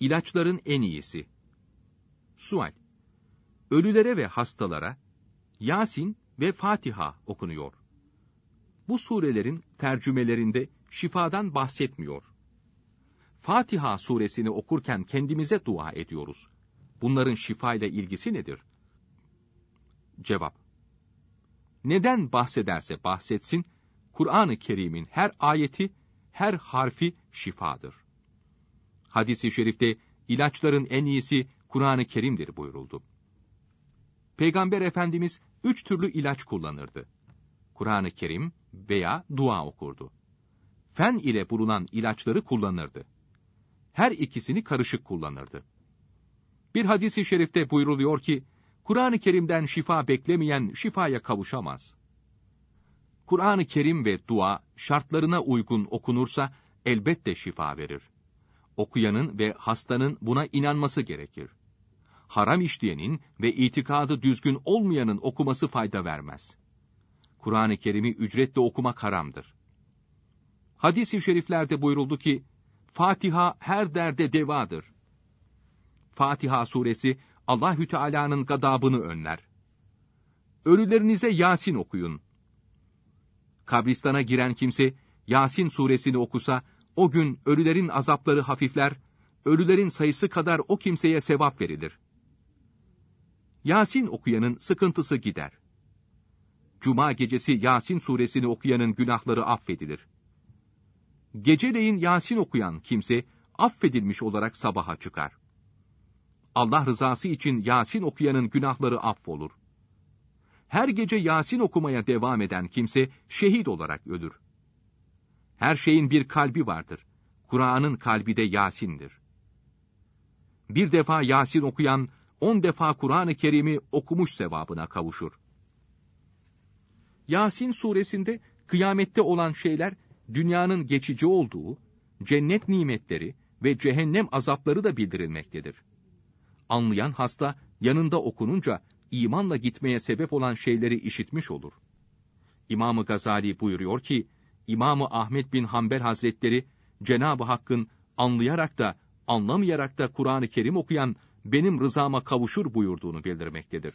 İlaçların en iyisi. Sual. Ölülere ve hastalara Yasin ve Fatiha okunuyor. Bu surelerin tercümelerinde şifadan bahsetmiyor. Fatiha suresini okurken kendimize dua ediyoruz. Bunların şifayla ilgisi nedir? Cevap. Neden bahsederse bahsetsin, Kur'an-ı Kerim'in her ayeti, her harfi şifadır. Hadisi şerifte ilaçların en iyisi Kur'an-ı Kerim'dir buyuruldu. Peygamber Efendimiz üç türlü ilaç kullanırdı. Kur'an-ı Kerim veya dua okurdu. Fen ile bulunan ilaçları kullanırdı. Her ikisini karışık kullanırdı. Bir hadisi şerifte buyuruluyor ki, Kur'an-ı Kerim'den şifa beklemeyen şifaya kavuşamaz. Kur'an-ı Kerim ve dua şartlarına uygun okunursa elbette şifa verir okuyanın ve hastanın buna inanması gerekir. Haram işleyenin ve itikadı düzgün olmayanın okuması fayda vermez. Kur'an-ı Kerim'i ücretle okumak haramdır. Hadis-i şeriflerde buyuruldu ki, Fatiha her derde devadır. Fatiha suresi Allahü Teala'nın gadabını önler. Ölülerinize Yasin okuyun. Kabristana giren kimse Yasin suresini okusa o gün ölülerin azapları hafifler, ölülerin sayısı kadar o kimseye sevap verilir. Yasin okuyanın sıkıntısı gider. Cuma gecesi Yasin suresini okuyanın günahları affedilir. Geceleyin Yasin okuyan kimse affedilmiş olarak sabaha çıkar. Allah rızası için Yasin okuyanın günahları affolur. Her gece Yasin okumaya devam eden kimse şehit olarak ölür. Her şeyin bir kalbi vardır. Kur'an'ın kalbi de Yasin'dir. Bir defa Yasin okuyan, on defa Kur'an-ı Kerim'i okumuş sevabına kavuşur. Yasin suresinde kıyamette olan şeyler dünyanın geçici olduğu, cennet nimetleri ve cehennem azapları da bildirilmektedir. Anlayan hasta yanında okununca imanla gitmeye sebep olan şeyleri işitmiş olur. İmam-ı Gazali buyuruyor ki, İmamı Ahmet bin Hanbel Hazretleri Cenab-ı Hakk'ın anlayarak da anlamayarak da Kur'an-ı Kerim okuyan benim rızama kavuşur buyurduğunu bildirmektedir.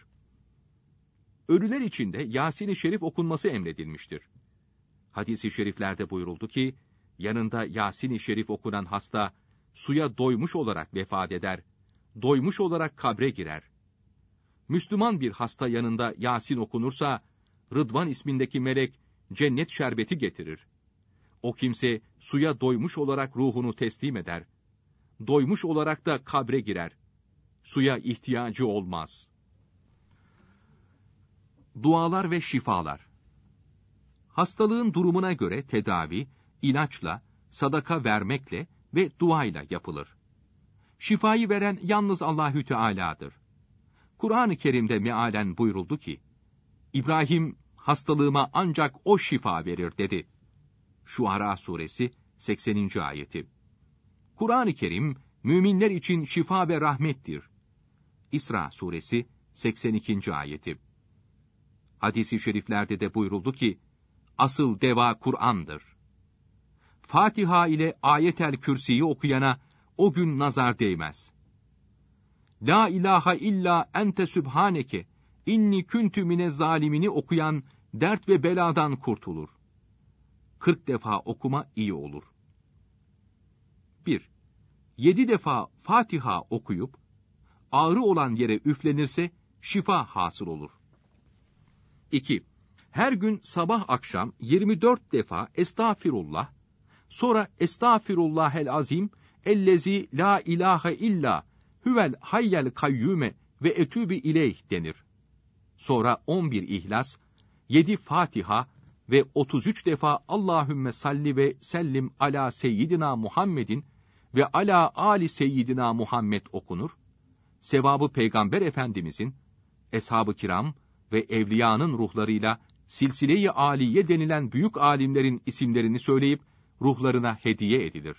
Ölüler içinde de Yasin-i Şerif okunması emredilmiştir. Hadis-i şeriflerde buyuruldu ki, yanında Yasin-i Şerif okunan hasta, suya doymuş olarak vefat eder, doymuş olarak kabre girer. Müslüman bir hasta yanında Yasin okunursa, Rıdvan ismindeki melek cennet şerbeti getirir. O kimse suya doymuş olarak ruhunu teslim eder. Doymuş olarak da kabre girer. Suya ihtiyacı olmaz. Dualar ve şifalar Hastalığın durumuna göre tedavi, ilaçla, sadaka vermekle ve duayla yapılır. Şifayı veren yalnız Allahü Teala'dır. Kur'an-ı Kerim'de mealen buyuruldu ki, İbrahim hastalığıma ancak o şifa verir dedi. Şuara suresi 80. ayeti. Kur'an-ı Kerim müminler için şifa ve rahmettir. İsra suresi 82. ayeti. Hadis-i şeriflerde de buyuruldu ki, asıl deva Kur'an'dır. Fatiha ile ayetel kürsiyi okuyana o gün nazar değmez. La ilahe illa ente sübhaneke İnni küntü mine zalimini okuyan dert ve beladan kurtulur. 40 defa okuma iyi olur. 1. 7 defa Fatiha okuyup ağrı olan yere üflenirse şifa hasıl olur. 2. Her gün sabah akşam 24 defa estağfirullah, sonra estağfirullahel azim, ellezi la ilahe illa, hüvel hayyel kayyume ve etübi ileyh denir sonra 11 ihlas, 7 Fatiha ve 33 defa Allahümme salli ve sellim ala seyyidina Muhammed'in ve ala ali seyyidina Muhammed okunur. Sevabı Peygamber Efendimizin, eshab-ı kiram ve evliyanın ruhlarıyla silsile-i aliye denilen büyük alimlerin isimlerini söyleyip ruhlarına hediye edilir.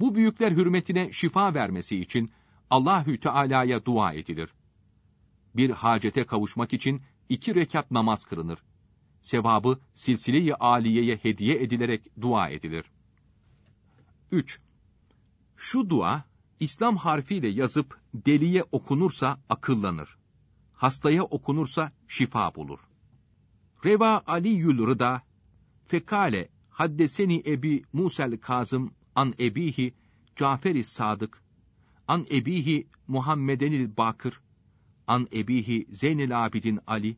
Bu büyükler hürmetine şifa vermesi için Allahü Teala'ya dua edilir bir hacete kavuşmak için iki rekat namaz kırılır. Sevabı silsile-i aliyeye hediye edilerek dua edilir. 3. Şu dua İslam harfiyle yazıp deliye okunursa akıllanır. Hastaya okunursa şifa bulur. Reva Ali Yül Rıda Fekale haddeseni Ebi Musel Kazım an ebihi Caferi Sadık an ebihi Muhammedenil Bakır An Ebihi Zeynel Abidin Ali,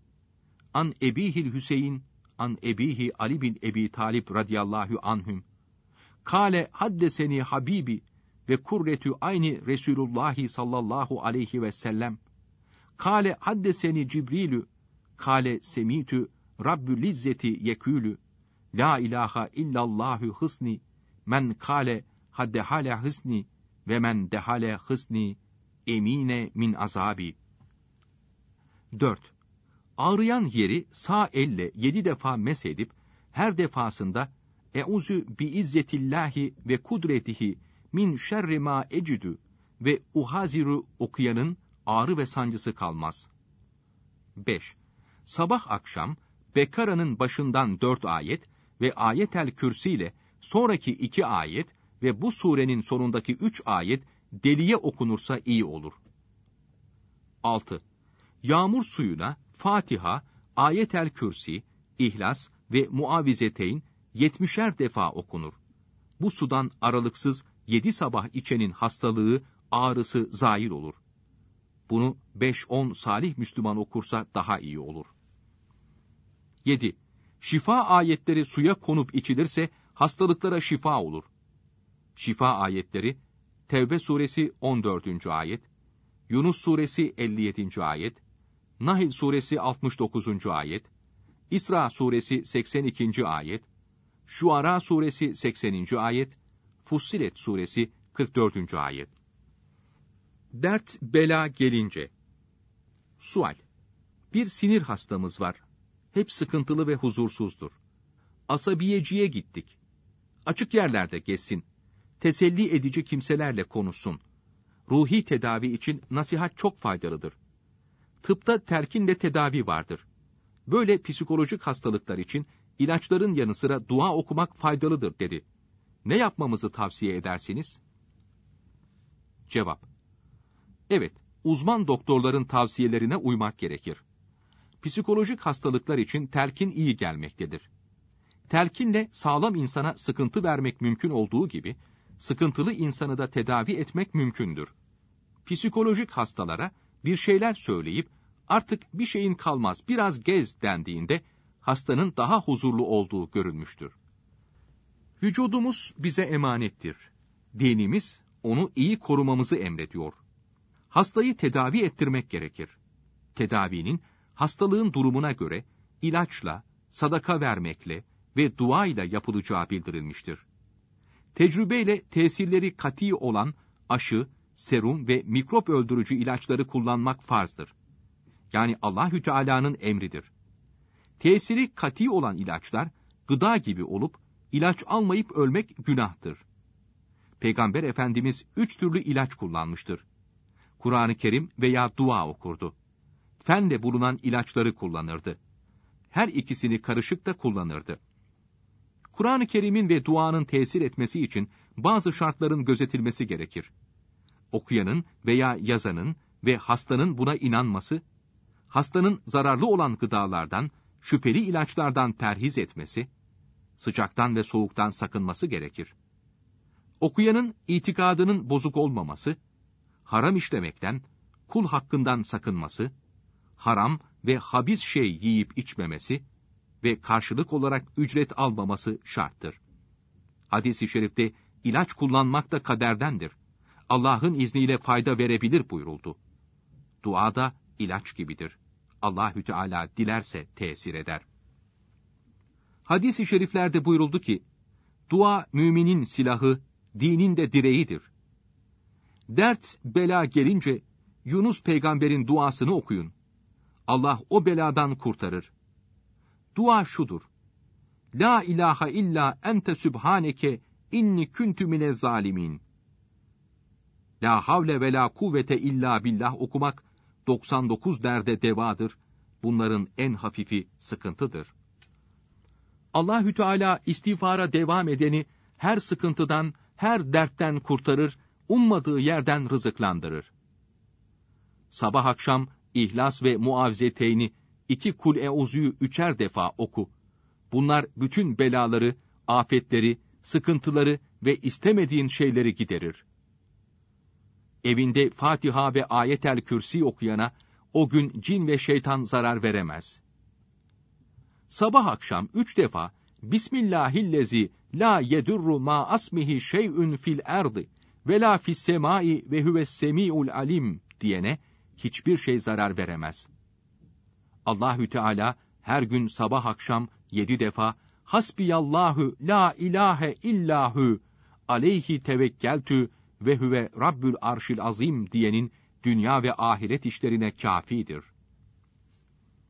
An Ebihil Hüseyin, An Ebihi Ali bin Ebi Talip radıyallahu anhüm. Kale haddeseni Habibi ve kurretü aynı Resulullah sallallahu aleyhi ve sellem. Kale haddeseni Cibrilü, kale semitü Rabbül İzzeti yekülü. La ilaha illallahü hısni, men kale haddehale hısni ve men dehale hısni, emine min azabi.'' 4. Ağrıyan yeri sağ elle yedi defa mesedip, her defasında Euzü bi izzetillahi ve kudretihi min şerri ma ecidü ve uhaziru okuyanın ağrı ve sancısı kalmaz. 5. Sabah akşam Bekara'nın başından dört ayet ve ayetel kürsi ile sonraki iki ayet ve bu surenin sonundaki üç ayet deliye okunursa iyi olur. 6 yağmur suyuna Fatiha, Ayet-el Kürsi, İhlas ve Muavizeteyn 70'er defa okunur. Bu sudan aralıksız yedi sabah içenin hastalığı, ağrısı zahir olur. Bunu 5-10 salih Müslüman okursa daha iyi olur. 7. Şifa ayetleri suya konup içilirse hastalıklara şifa olur. Şifa ayetleri Tevbe suresi 14. ayet, Yunus suresi 57. ayet, Nahl suresi 69. ayet, İsra suresi 82. ayet, Şuara suresi 80. ayet, Fussilet suresi 44. ayet. Dert bela gelince. Sual. Bir sinir hastamız var. Hep sıkıntılı ve huzursuzdur. Asabiyeciye gittik. Açık yerlerde gezsin. Teselli edici kimselerle konuşsun. Ruhi tedavi için nasihat çok faydalıdır tıpta terkinle tedavi vardır. Böyle psikolojik hastalıklar için ilaçların yanı sıra dua okumak faydalıdır dedi. Ne yapmamızı tavsiye edersiniz? Cevap Evet, uzman doktorların tavsiyelerine uymak gerekir. Psikolojik hastalıklar için telkin iyi gelmektedir. Telkinle sağlam insana sıkıntı vermek mümkün olduğu gibi, sıkıntılı insanı da tedavi etmek mümkündür. Psikolojik hastalara bir şeyler söyleyip artık bir şeyin kalmaz biraz gez dendiğinde hastanın daha huzurlu olduğu görülmüştür. Vücudumuz bize emanettir. Dinimiz onu iyi korumamızı emrediyor. Hastayı tedavi ettirmek gerekir. Tedavinin hastalığın durumuna göre ilaçla, sadaka vermekle ve dua ile yapılacağı bildirilmiştir. Tecrübeyle tesirleri kati olan aşı, serum ve mikrop öldürücü ilaçları kullanmak farzdır. Yani Allahü Teala'nın emridir. Tesiri kati olan ilaçlar gıda gibi olup ilaç almayıp ölmek günahtır. Peygamber Efendimiz üç türlü ilaç kullanmıştır. Kur'an-ı Kerim veya dua okurdu. Fenle bulunan ilaçları kullanırdı. Her ikisini karışık da kullanırdı. Kur'an-ı Kerim'in ve duanın tesir etmesi için bazı şartların gözetilmesi gerekir okuyanın veya yazanın ve hastanın buna inanması, hastanın zararlı olan gıdalardan, şüpheli ilaçlardan perhiz etmesi, sıcaktan ve soğuktan sakınması gerekir. Okuyanın itikadının bozuk olmaması, haram işlemekten, kul hakkından sakınması, haram ve habis şey yiyip içmemesi ve karşılık olarak ücret almaması şarttır. Hadis-i şerifte ilaç kullanmak da kaderdendir Allah'ın izniyle fayda verebilir buyuruldu. Dua da ilaç gibidir. Allahü Teala dilerse tesir eder. Hadis-i şeriflerde buyuruldu ki, dua müminin silahı, dinin de direğidir. Dert, bela gelince Yunus peygamberin duasını okuyun. Allah o beladan kurtarır. Dua şudur. La ilahe illa ente sübhaneke inni küntü mine zalimin. La havle ve la kuvvete illa billah okumak 99 derde devadır. Bunların en hafifi sıkıntıdır. Allahü Teala istiğfara devam edeni her sıkıntıdan, her dertten kurtarır, ummadığı yerden rızıklandırır. Sabah akşam İhlas ve muavize Muavzeteyni iki kul euzuyu üçer defa oku. Bunlar bütün belaları, afetleri, sıkıntıları ve istemediğin şeyleri giderir.'' evinde Fatiha ve Ayetel Kürsi okuyana o gün cin ve şeytan zarar veremez. Sabah akşam üç defa Bismillahillezi la yedurru ma asmihi şey'ün fil erdi ve la fis semai ve huves semiul alim diyene hiçbir şey zarar veremez. Allahü Teala her gün sabah akşam yedi defa Hasbiyallahu la ilahe illahü aleyhi tevekkeltü ve hüve Rabbül Arşil Azim diyenin dünya ve ahiret işlerine kafidir.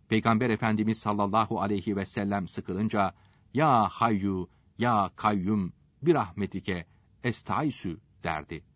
Peygamber Efendimiz sallallahu aleyhi ve sellem sıkılınca ya hayyu ya kayyum bir rahmetike estaisu derdi.